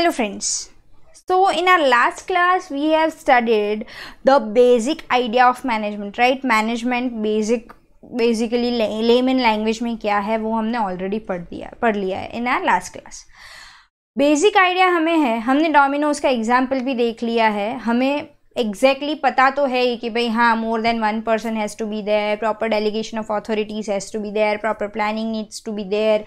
hello friends so in our last class we have studied the basic idea of management right management basic basically layman language में क्या है वो हमने already पढ़ दिया पढ़ लिया है in our last class basic idea हमें है हमने डोमिनोज का एग्जाम्पल भी देख लिया है हमें एग्जैक्टली exactly पता तो है ही कि भाई हाँ more than one person has to be there proper delegation of authorities has to be there proper planning needs to be there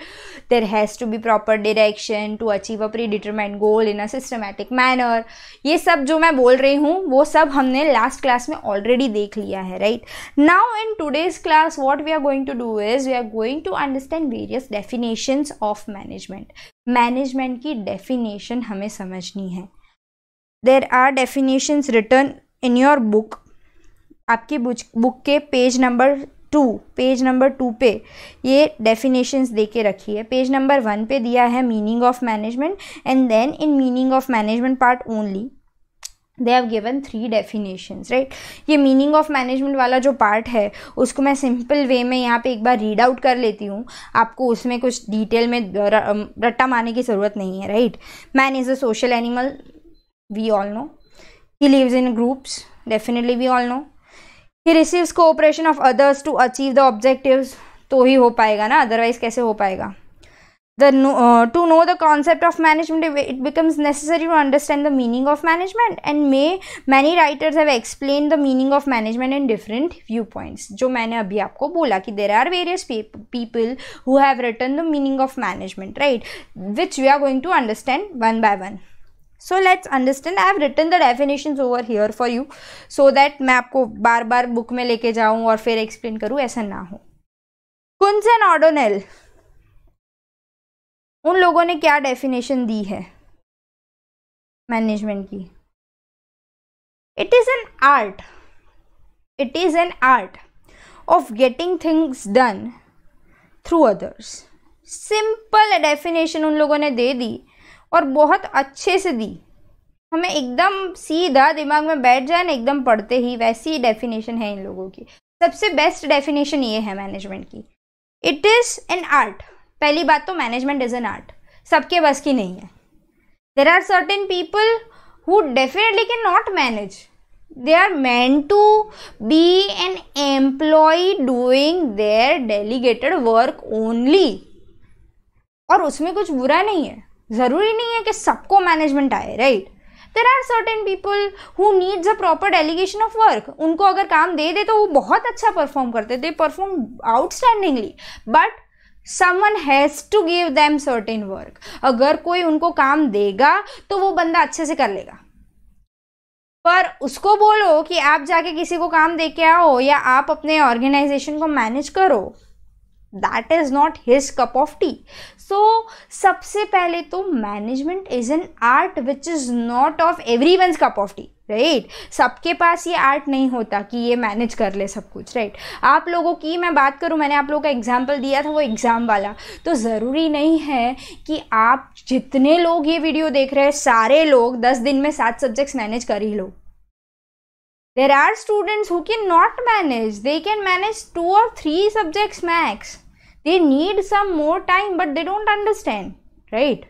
there has to be proper direction to achieve a predetermined goal in a systematic manner ये सब जो मैं बोल रही हूँ वो सब हमने लास्ट क्लास में ऑलरेडी देख लिया है right now in today's class what we are going to do is we are going to understand various definitions of management management की डेफिनेशन हमें समझनी है there are definitions written in your book आपकी book के page number two page number two पे ये definitions दे के रखी है पेज नंबर वन पे दिया है meaning of management and then in meaning of management part only they have given three definitions right ये मीनिंग ऑफ मैनेजमेंट वाला जो पार्ट है उसको मैं सिंपल वे में यहाँ पे एक बार रीड आउट कर लेती हूँ आपको उसमें कुछ डिटेल में रट्टा मारने की ज़रूरत नहीं है right man is a social animal we all know he lives in groups definitely we all know he receives cooperation of others to achieve the objectives तो ही हो पाएगा ना अदरवाइज कैसे हो पाएगा the uh, to know the concept of management it becomes necessary to understand the meaning of management and may many writers have explained the meaning of management in different viewpoints जो मैंने अभी आपको बोला कि there are various people who have written the meaning of management right which we are going to understand one by one so let's understand I have written the definition over here for you so that मैं आपको बार बार book में लेके जाऊँ और फिर explain करूँ ऐसा ना हो कुंस एंड ऑडोनेल उन लोगों ने क्या डेफिनेशन दी है मैनेजमेंट की it is an art it is an art of getting things done through others simple definition उन लोगों ने दे दी और बहुत अच्छे से दी हमें एकदम सीधा दिमाग में बैठ जाए ना एकदम पढ़ते ही वैसी डेफिनेशन है इन लोगों की सबसे बेस्ट डेफिनेशन ये है मैनेजमेंट की इट इज़ एन आर्ट पहली बात तो मैनेजमेंट इज़ एन आर्ट सबके बस की नहीं है there are certain people who definitely can not manage they are meant to be an employee doing their delegated work only और उसमें कुछ बुरा नहीं है ज़रूरी नहीं है कि सबको मैनेजमेंट आए right there are certain people who needs a proper delegation of work उनको अगर काम दे दे तो वो बहुत अच्छा परफॉर्म करते they perform outstandingly but someone has to give them certain work अगर कोई उनको काम देगा तो वो बंदा अच्छे से कर लेगा पर उसको बोलो कि आप जाके किसी को काम दे के आओ या आप अपने ऑर्गेनाइजेशन को मैनेज करो that is not his cup of tea so सबसे पहले तो management is an art which is not of everyone cup of tea right सबके पास ये आर्ट नहीं होता कि ये मैनेज कर ले सब कुछ राइट right? आप लोगों की मैं बात करूँ मैंने आप लोगों का एग्जाम्पल दिया था वो एग्ज़ाम वाला तो ज़रूरी नहीं है कि आप जितने लोग ये वीडियो देख रहे हैं सारे लोग दस दिन में सात सब्जेक्ट्स मैनेज कर ही लो there are students who can not manage they can manage two और three subjects max they need some more time but they don't understand right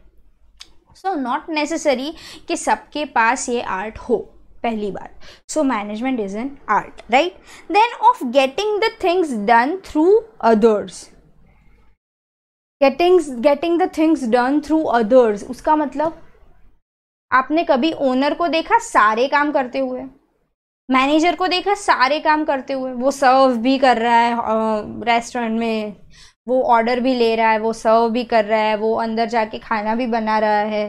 so not necessary कि सबके पास ये आर्ट हो पहली बात so management is an art right then of getting the things done through others getting getting the things done through others उसका मतलब आपने कभी ओनर को देखा सारे काम करते हुए मैनेजर को देखा सारे काम करते हुए वो सर्व भी कर रहा है रेस्टोरेंट में वो ऑर्डर भी ले रहा है वो सर्व भी कर रहा है वो अंदर जाके खाना भी बना रहा है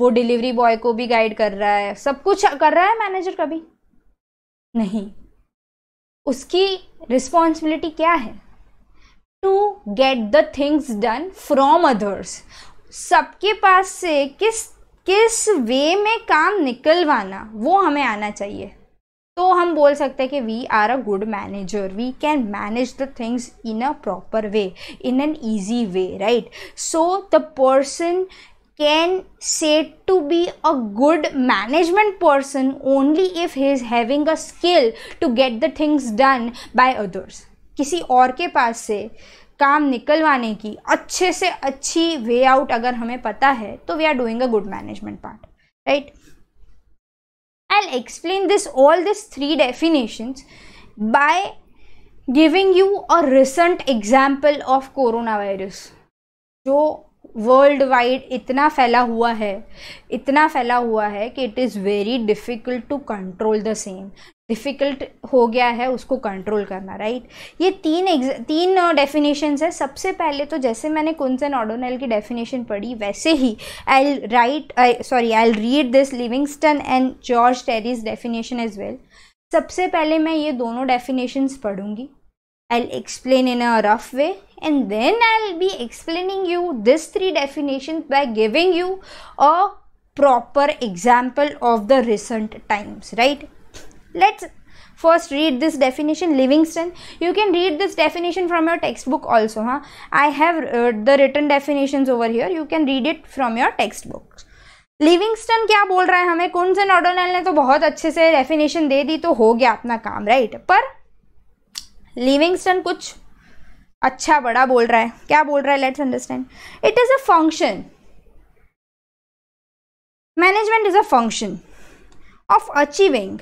वो डिलीवरी बॉय को भी गाइड कर रहा है सब कुछ कर रहा है मैनेजर कभी नहीं उसकी रिस्पॉन्सिबिलिटी क्या है to get the things done from others सबके पास से किस किस वे में काम निकलवाना वो हमें आना चाहिए तो हम बोल सकते हैं कि we are a good manager we can manage the things in a proper way in an easy way right so the person can set to be a good management person only if he is having a skill to get the things done by others किसी और के पास से काम निकलवाने की अच्छे से अच्छी वे आउट अगर हमें पता है तो we are doing a good management part right i'll explain this all these three definitions by giving you a recent example of coronavirus जो वर्ल्ड वाइड इतना फैला हुआ है इतना फैला हुआ है कि it is very difficult to control the same difficult हो गया है उसको कंट्रोल करना राइट ये तीन तीन डेफिनेशन है सबसे पहले तो जैसे मैंने कुंसन ऑडोनेल की डेफिनेशन पढ़ी वैसे ही I right I sorry I read this Livingston and George Terry's definition as well सबसे पहले मैं ये दोनों डेफिनेशंस पढ़ूंगी explain in a rough way and then I'll be explaining you this three definition by giving you a proper example of the recent times right let's first read this definition livingston you can read this definition from your textbook also ha huh i have uh, the written definitions over here you can read it from your textbook Livingston क्या बोल रहा है हमें कौन से ऑडोनल ने तो बहुत अच्छे से डेफिनेशन दे दी तो हो गया अपना काम राइट पर लिविंगस्टन कुछ अच्छा बड़ा बोल रहा है क्या बोल रहा है let's understand it is a function management is a function of achieving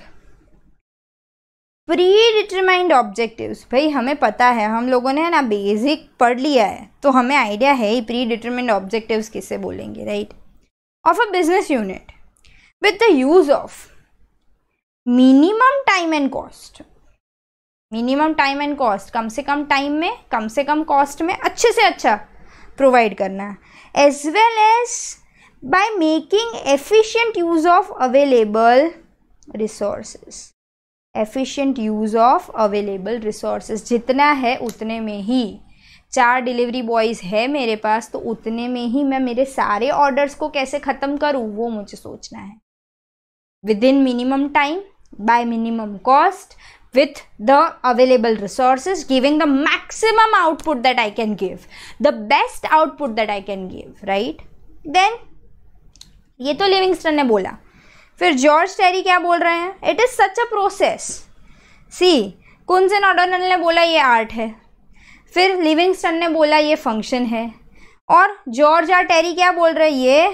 predetermined objectives भाई हमें पता है हम लोगों ने है ना बेसिक पढ़ लिया है तो हमें आइडिया है ही प्री डिटरमाइंड ऑब्जेक्टिव्स किसे बोलेंगे right of a business unit with the use of minimum time and cost minimum time and cost कम से कम टाइम में कम से कम कॉस्ट में अच्छे से अच्छा प्रोवाइड करना है as well as by making efficient use of available resources efficient use of available resources जितना है उतने में ही चार डिलीवरी बॉयज़ है मेरे पास तो उतने में ही मैं मेरे सारे ऑर्डर्स को कैसे ख़त्म करूँ वो मुझे सोचना है within minimum time by minimum cost with the available resources giving the maximum output that I can give the best output that I can give right then ये तो लिविंगस्टन ने बोला फिर जॉर्ज टेरी क्या बोल रहे हैं it is such a process सी कुंजन ऑडोनल ने बोला ये आर्ट है फिर लिविंगस्टन ने बोला ये फंक्शन है और जॉर्ज आर टेरी क्या बोल रहे हैं ये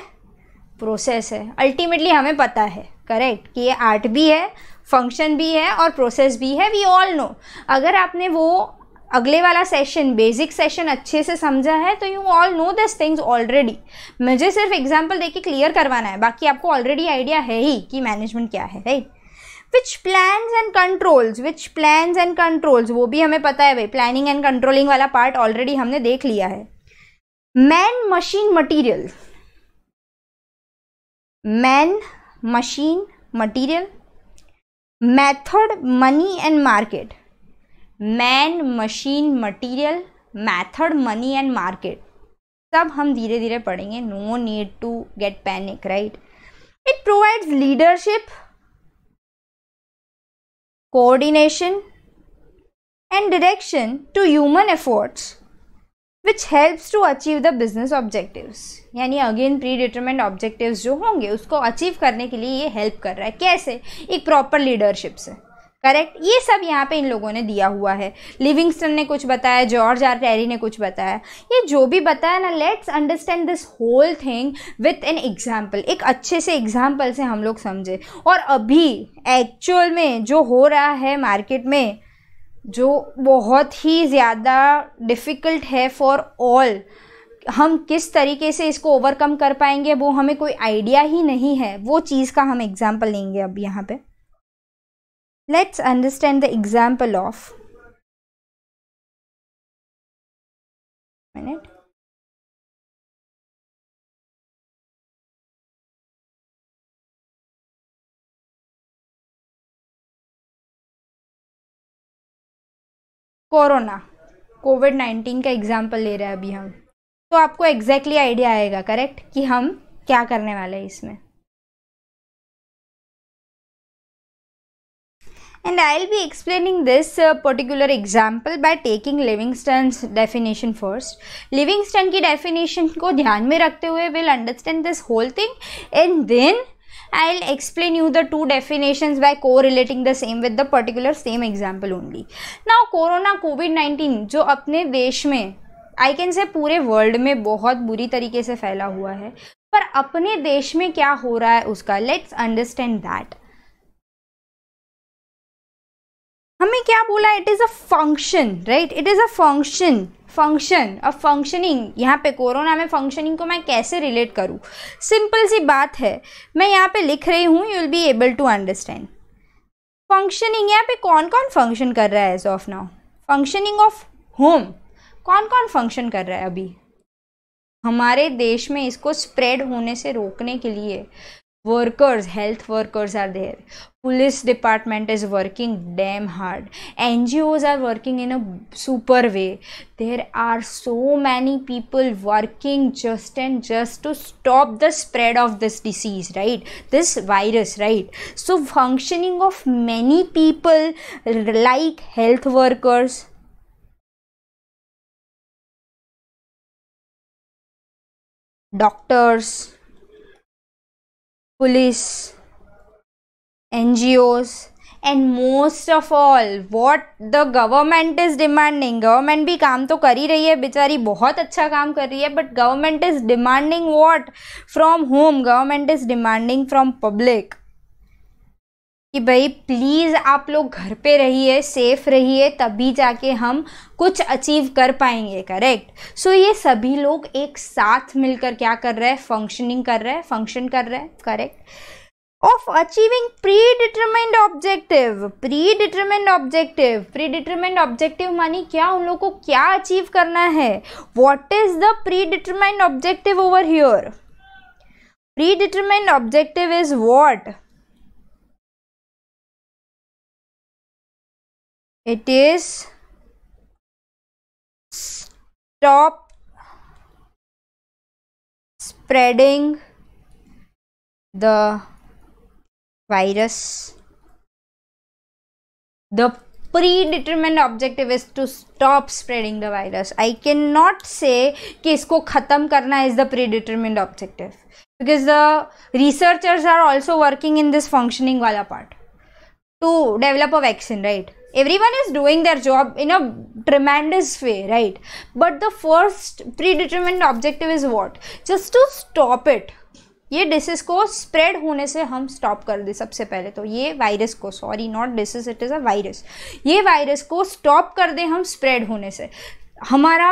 प्रोसेस है अल्टीमेटली हमें पता है करेक्ट कि ये आर्ट भी है फंक्शन भी है और प्रोसेस भी है वी ऑल नो अगर आपने वो अगले वाला सेशन बेसिक सेशन अच्छे से समझा है तो you all know this things already मुझे सिर्फ एग्जाम्पल देके क्लियर करवाना है बाकी आपको ऑलरेडी आइडिया है ही कि मैनेजमेंट क्या है right which plan and controls which plan and controls वो भी हमें पता है भाई प्लानिंग एंड कंट्रोलिंग वाला पार्ट ऑलरेडी हमने देख लिया है man machine material man machine material method money and market man machine material method money and market सब हम धीरे धीरे पढ़ेंगे no need to get panic right it provides leadership coordination and direction to human efforts which helps to achieve the business objectives यानी again predetermined objectives जो होंगे उसको achieve करने के लिए ये हेल्प कर रहा है कैसे एक प्रॉपर लीडरशिप से करेक्ट ये सब यहाँ पे इन लोगों ने दिया हुआ है लिविंगस्टन ने कुछ बताया जॉर्ज आर टेरी ने कुछ बताया ये जो भी बताया ना let's understand this whole thing with an example एक अच्छे से एग्जाम्पल से हम लोग समझे और अभी एक्चुअल में जो हो रहा है मार्केट में जो बहुत ही ज़्यादा डिफ़िकल्ट है फॉर ऑल हम किस तरीके से इसको ओवरकम कर पाएंगे वो हमें कोई आइडिया ही नहीं है वो चीज़ का हम एग्ज़ाम्पल लेंगे अब यहाँ पे Let's understand the example of minute. Corona covid nineteen का एग्जाम्पल ले रहे हैं अभी हम तो आपको एग्जैक्टली exactly आइडिया आएगा करेक्ट कि हम क्या करने वाले हैं इसमें and I'll be explaining this uh, particular example by taking Livingston's definition first. Livingston ki definition ko dhyan mein rakhte hue we'll understand this whole thing and then I'll explain you the two definitions by correlating the same with the particular same example only. Now corona COVID-19 jo apne desh mein आई कैन से पूरे world में बहुत बुरी तरीके से फैला हुआ है पर अपने देश में क्या हो रहा है उसका लेट्स अंडरस्टैंड दैट हमें क्या बोला it is a function right it is a function function a functioning यहाँ पे कोरोना में फंक्शनिंग को मैं कैसे रिलेट करूँ सिंपल सी बात है मैं यहाँ पे लिख रही हूँ you will be able to understand functioning यहाँ पे कौन कौन फंक्शन कर रहा है as of now functioning of home कौन कौन फंक्शन कर रहा है अभी हमारे देश में इसको स्प्रेड होने से रोकने के लिए workers health workers are there police department is working damn hard ngos are working in a super way there are so many people working just and just to stop the spread of this disease right this virus right so functioning of many people like health workers doctors police, NGOs and most of all what the government is demanding government भी काम तो कर ही रही है बेचारी बहुत अच्छा काम कर रही है but government is demanding what from whom government is demanding from public कि भाई प्लीज़ आप लोग घर पे रहिए सेफ रहिए तभी जाके हम कुछ अचीव कर पाएंगे करेक्ट सो so, ये सभी लोग एक साथ मिलकर क्या कर रहे हैं फंक्शनिंग कर रहे हैं फंक्शन कर रहे हैं correct of achieving predetermined objective predetermined objective predetermined objective मानी क्या उन लोगों को क्या अचीव करना है what is the predetermined objective over here predetermined objective is what it is stop spreading the virus the predetermined objective is to stop spreading the virus i cannot say ki isko khatam karna is the predetermined objective because the researchers are also working in this functioning wala part to develop a vaccine right everyone is doing their job in a tremendous way right but the first predetermined objective is what just to stop it ये disease को spread होने से हम stop कर दें सबसे पहले तो ये वायरस को sorry not disease it is a virus ये वायरस को स्टॉप कर दें हम स्प्रेड होने से हमारा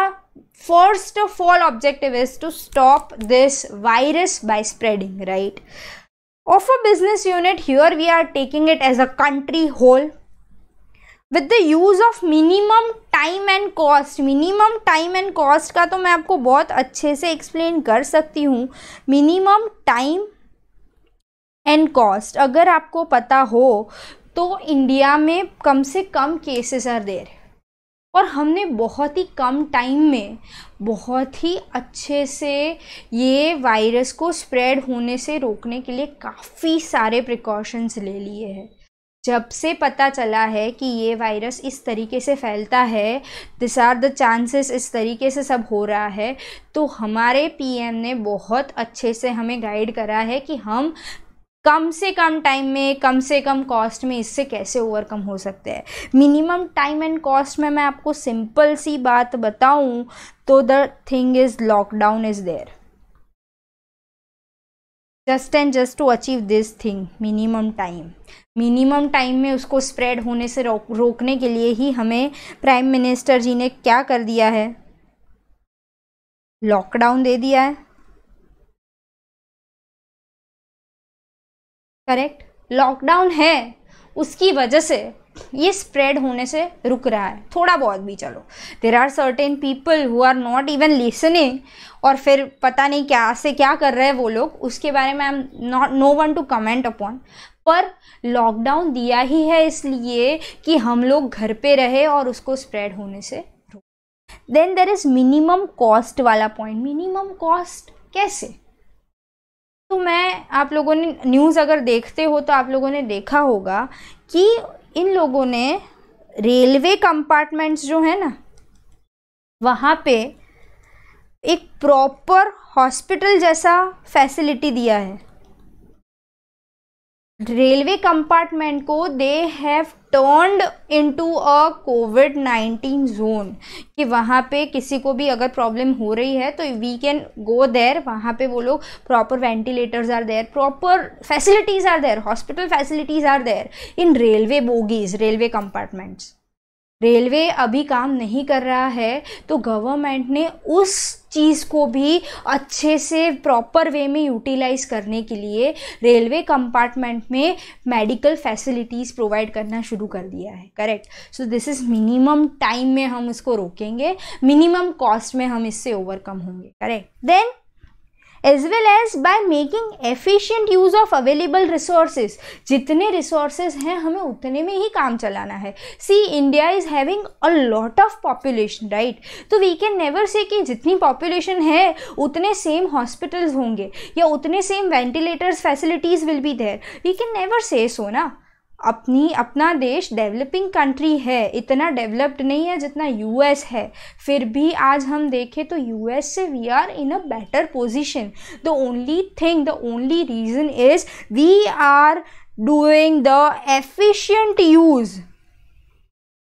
first of all objective is to stop this virus by spreading right of a business unit here we are taking it as a country whole with the use of minimum time and cost minimum time and cost का तो मैं आपको बहुत अच्छे से explain कर सकती हूँ मिनिमम टाइम एंड कॉस्ट अगर आपको पता हो तो इंडिया में कम से कम केसेस आर देर और हमने बहुत ही कम टाइम में बहुत ही अच्छे से ये वायरस को स्प्रेड होने से रोकने के लिए काफ़ी सारे प्रिकॉशंस ले लिए हैं जब से पता चला है कि ये वायरस इस तरीके से फैलता है दिस आर द चांसेस इस तरीके से सब हो रहा है तो हमारे पीएम ने बहुत अच्छे से हमें गाइड करा है कि हम कम से कम टाइम में कम से कम कॉस्ट में इससे कैसे ओवरकम हो सकते हैं मिनिमम टाइम एंड कॉस्ट में मैं आपको सिंपल सी बात बताऊं तो the thing is lockdown is there just and just to achieve this thing minimum time minimum time में उसको स्प्रेड होने से रोक रोकने के लिए ही हमें प्राइम मिनिस्टर जी ने क्या कर दिया है लॉकडाउन दे दिया है करेक्ट लॉकडाउन है उसकी वजह से ये स्प्रेड होने से रुक रहा है थोड़ा बहुत भी चलो there are certain people who are not even listening और फिर पता नहीं क्या से क्या कर रहे हैं वो लोग उसके बारे में I am not no one to comment upon पर लॉकडाउन दिया ही है इसलिए कि हम लोग घर पे रहे और उसको स्प्रेड होने से then there is minimum cost वाला पॉइंट मिनिमम कॉस्ट कैसे तो मैं आप लोगों ने न्यूज़ अगर देखते हो तो आप लोगों ने देखा होगा कि इन लोगों ने रेलवे कंपार्टमेंट्स जो है ना वहाँ पे एक प्रॉपर हॉस्पिटल जैसा फैसिलिटी दिया है रेलवे कंपार्टमेंट को they have turned into a covid nineteen zone कि वहाँ पे किसी को भी अगर प्रॉब्लम हो रही है तो वी कैन गो देर वहाँ पे वो लोग proper ventilators are there proper facilities are there hospital facilities are there in railway bogies railway compartments railway अभी काम नहीं कर रहा है तो गवर्नमेंट ने उस चीज़ को भी अच्छे से प्रॉपर वे में यूटिलाइज करने के लिए रेलवे कंपार्टमेंट में मेडिकल फैसिलिटीज़ प्रोवाइड करना शुरू कर दिया है correct so this is minimum time में हम इसको रोकेंगे मिनिमम कॉस्ट में हम इससे ओवरकम होंगे correct then as well as by making efficient use of available resources जितने रिसोर्सेज हैं हमें उतने में ही काम चलाना है see India is having a lot of population right तो वी कैन नेवर से कि जितनी पॉपुलेशन है उतने सेम हॉस्पिटल्स होंगे या उतने same ventilators facilities will be there we can never say so ना अपनी अपना देश डेवलपिंग कंट्री है इतना डेवलप्ड नहीं है जितना यूएस है फिर भी आज हम देखें तो यूएस से we are in a better position the only thing the only reason is we are doing the efficient use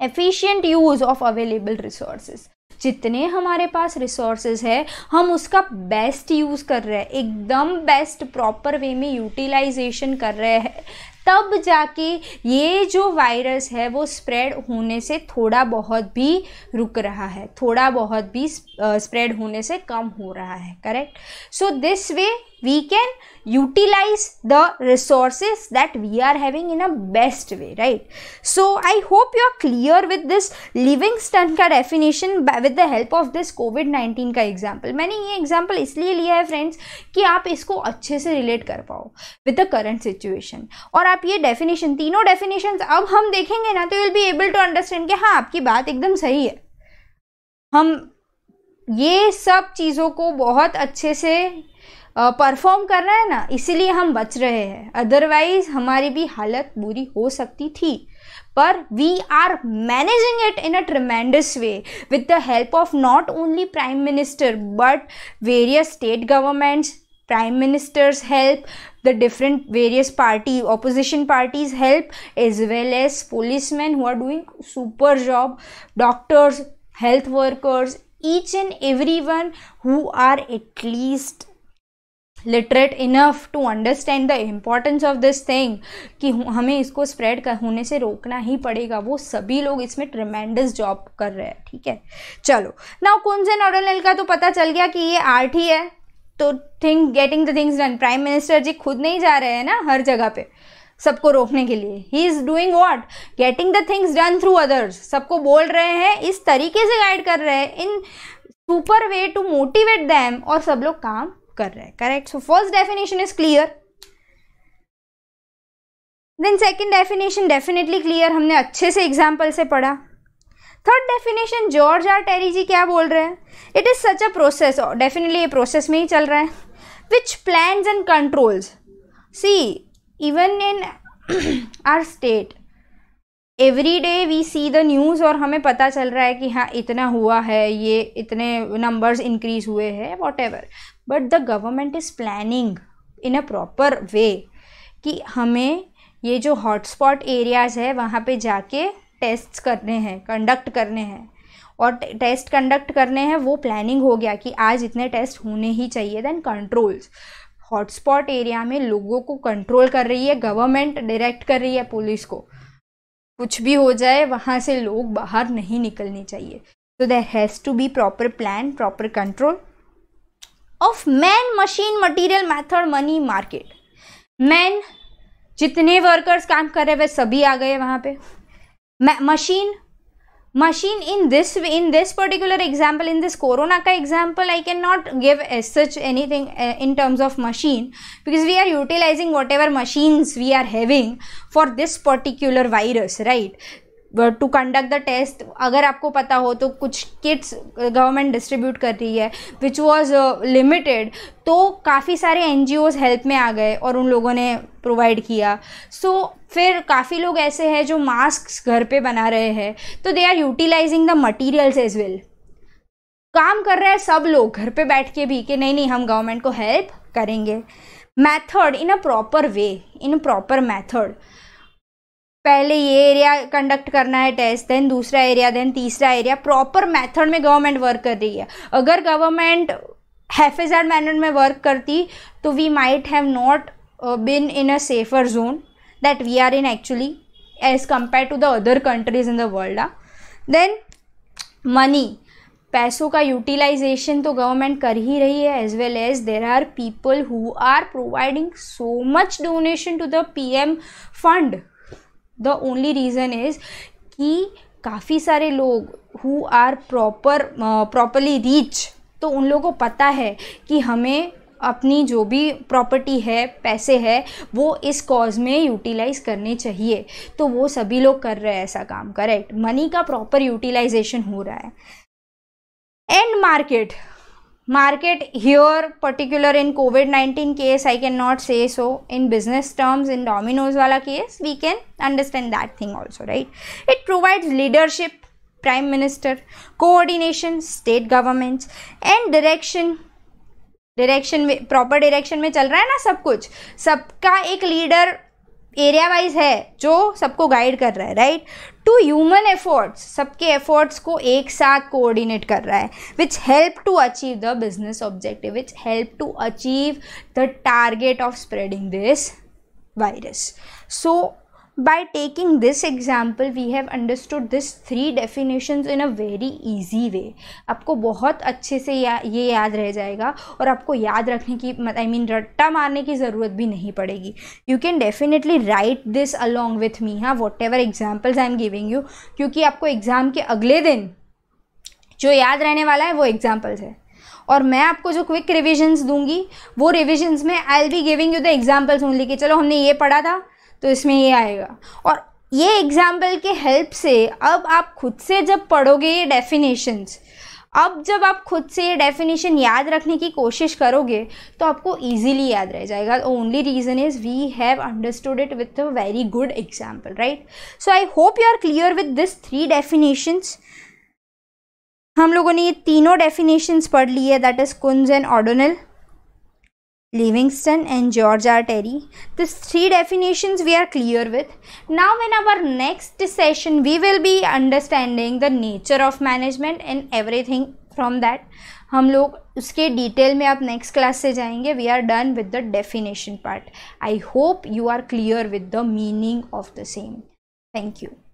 efficient use of available resources जितने हमारे पास रिसोर्सेज है हम उसका बेस्ट यूज़ कर रहे हैं एकदम बेस्ट प्रॉपर वे में यूटिलाइजेशन कर रहे हैं तब जाके ये जो वायरस है वो स्प्रेड होने से थोड़ा बहुत भी रुक रहा है थोड़ा बहुत भी स्प्रेड होने से कम हो रहा है correct so this way we can utilise the resources that we are having in a best way right so I hope you are clear with this living livingston का definition with the help of this covid nineteen का example मैंने ये example इसलिए लिया है friends कि आप इसको अच्छे से रिलेट कर पाओ विद द करंट सिचुएशन और आप ये डेफिनेशन तीनों डेफिनेशन अब हम देखेंगे ना तो will be able to understand कि हाँ आपकी बात एकदम सही है हम ये सब चीज़ों को बहुत अच्छे से परफॉर्म कर रहा है ना इसीलिए हम बच रहे हैं अदरवाइज हमारी भी हालत बुरी हो सकती थी पर we are managing it in a tremendous way with the help of not only prime minister but various state governments prime ministers help the different various party opposition parties help as well as man who are doing super job doctors health workers each and every one who are at least literate enough to understand the importance of this thing कि हमें इसको spread होने से रोकना ही पड़ेगा वो सभी लोग इसमें ट्रिमेंडस जॉब कर रहे हैं ठीक है चलो ना से एंड ऑडोनेल का तो पता चल गया कि ये आर्ट ही है तो thing getting the things done prime minister ji खुद नहीं जा रहे हैं ना हर जगह पे सबको रोकने के लिए ही is doing what getting the things done through others सबको बोल रहे हैं इस तरीके से गाइड कर रहे हैं in super way to motivate them और सब लोग काम कर रहा है correct so first definition is clear then second definition definitely clear हमने अच्छे से एग्जाम्पल से पढ़ा third definition George R Terry ji क्या बोल रहे हैं it is such a process definitely ये प्रोसेस में ही चल रहा है which plan and controls see even in our state every day we see the news और हमें पता चल रहा है कि हाँ इतना हुआ है ये इतने नंबर्स इंक्रीज हुए हैं whatever but the government is planning in a proper way कि हमें ये जो हॉटस्पॉट एरियाज़ है वहाँ पे जाके टेस्ट करने हैं कंडक्ट करने हैं और टेस्ट कंडक्ट करने हैं वो प्लानिंग हो गया कि आज इतने टेस्ट होने ही चाहिए देन कंट्रोल्स हॉटस्पॉट एरिया में लोगों को कंट्रोल कर रही है गवर्नमेंट डायरेक्ट कर रही है पुलिस को कुछ भी हो जाए वहाँ से लोग बाहर नहीं निकलने चाहिए तो there has to be proper plan proper control of man machine material method money market man जितने वर्कर्स काम कर रहे वह सभी आ गए वहाँ पे machine machine in this in this particular example in this corona ka example i cannot give as such anything uh, in terms of machine because we are utilizing whatever machines we are having for this particular virus right to conduct the test अगर आपको पता हो तो कुछ kits government distribute कर रही है which was limited तो काफ़ी सारे एन हेल्प में आ गए और उन लोगों ने प्रोवाइड किया सो so, फिर काफ़ी लोग ऐसे हैं जो मास्क घर पे बना रहे हैं तो they are utilising the materials as well काम कर रहे हैं सब लोग घर पे बैठ के भी कि नहीं नहीं हम गवर्नमेंट को हेल्प करेंगे method in a proper way in proper method पहले ये एरिया कंडक्ट करना है टेस्ट देन दूसरा एरिया देन तीसरा एरिया प्रॉपर मेथड में गवर्नमेंट वर्क कर रही है अगर गवर्नमेंट हैफेजार मैनर में वर्क करती तो we might have not been in a safer zone that we are in actually as compared to the other countries in the world then ah. Money पैसों का utilisation तो government कर ही रही है as well as there are people who are providing so much donation to the P M fund the only reason is कि काफ़ी सारे लोग who are proper properly reach तो उन लोगों को पता है कि हमें अपनी जो भी प्रॉपर्टी है पैसे है वो इस कॉज में यूटिलाइज करने चाहिए तो वो सभी लोग कर रहे हैं ऐसा काम करेक्ट मनी का प्रॉपर यूटिलाइजेशन हो रहा है and market market here particular in covid nineteen case I can not say so in business terms in Domino's वाला case we can understand that thing also right it provide leadership prime minister coordination state governments and direction direction में proper direction में चल रहा है ना सब कुछ सबका एक लीडर एरिया वाइज है जो सबको गाइड कर रहा है राइट टू ह्यूमन एफर्ट्स सबके एफर्ट्स को एक साथ कोऑर्डिनेट कर रहा है which help to achieve the business objective which help to achieve the target of spreading this virus so By taking this example, we have understood this three definitions in a very easy way. आपको बहुत अच्छे से या, ये याद रह जाएगा और आपको याद रखने की आई मीन रट्टा मारने की ज़रूरत भी नहीं पड़ेगी you can definitely write this along with me हाँ whatever examples I am giving you क्योंकि आपको एग्ज़ाम के अगले दिन जो याद रहने वाला है वो एग्ज़ाम्पल्स है और मैं आपको जो क्विक रिविजन्स दूंगी वो रिविजन्स में I'll be giving you the examples only कि चलो हमने ये पढ़ा था तो इसमें ये आएगा और ये एग्ज़ाम्पल के हेल्प से अब आप खुद से जब पढ़ोगे ये डेफिनेशंस अब जब आप खुद से ये डेफिनेशन याद रखने की कोशिश करोगे तो आपको ईजिली याद रह जाएगा only reason is we have understood it with a very good example right so I hope you are clear with this three definitions हम लोगों ने ये तीनों डेफिनेशंस पढ़ ली है that is Koontz and O'Donnell Livingston and George R. Terry. These three definitions we are clear with. Now in our next session we will be understanding the nature of management and everything from that. हम लोग उसके detail में आप next class से जाएंगे we are done with the definition part I hope you are clear with the meaning of the same thank you